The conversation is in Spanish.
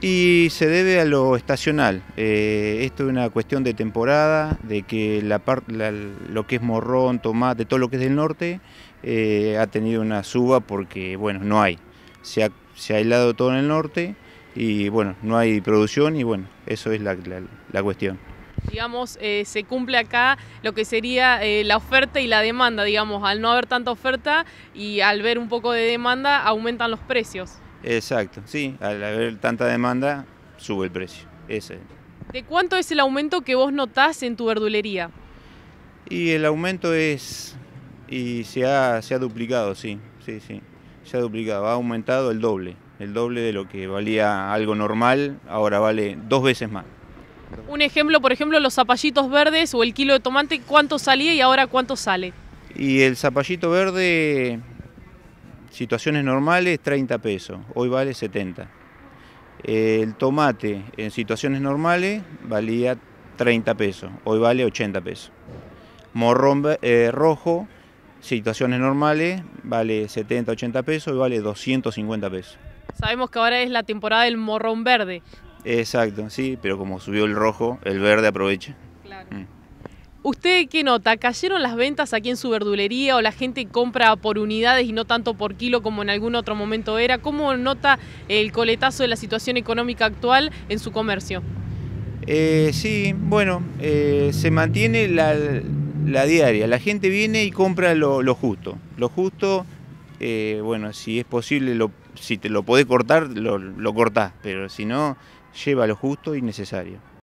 Y se debe a lo estacional. Eh, esto es una cuestión de temporada, de que la, la, lo que es morrón, tomate, todo lo que es del norte, eh, ha tenido una suba porque, bueno, no hay. Se ha, se helado todo en el norte y, bueno, no hay producción y, bueno, eso es la, cuestión. Digamos, eh, se cumple acá lo que sería la oferta y la demanda, digamos, al no haber tanta oferta y al ver un poco de demanda aumentan los precios. Exacto, sí, al haber tanta demanda sube el precio. Ese. ¿De cuánto es el aumento que vos notás en tu verdulería? Y el aumento es. y se ha, se ha duplicado, sí, sí, sí. Se ha duplicado, ha aumentado el doble. El doble de lo que valía algo normal, ahora vale dos veces más. Un ejemplo, por ejemplo, los zapallitos verdes o el kilo de tomate, ¿cuánto salía y ahora cuánto sale? Y el zapallito verde situaciones normales 30 pesos, hoy vale 70. El tomate en situaciones normales valía 30 pesos, hoy vale 80 pesos. Morrón eh, rojo, situaciones normales, vale 70, 80 pesos, hoy vale 250 pesos. Sabemos que ahora es la temporada del morrón verde. Exacto, sí, pero como subió el rojo, el verde aprovecha. Claro. Mm. ¿Usted qué nota? ¿Cayeron las ventas aquí en su verdulería o la gente compra por unidades y no tanto por kilo como en algún otro momento era? ¿Cómo nota el coletazo de la situación económica actual en su comercio? Eh, sí, bueno, eh, se mantiene la, diaria. La gente viene y compra lo, justo. Lo justo, eh, bueno, si es posible, si te lo podés cortar, lo, lo cortás, pero si no, lleva lo justo y necesario.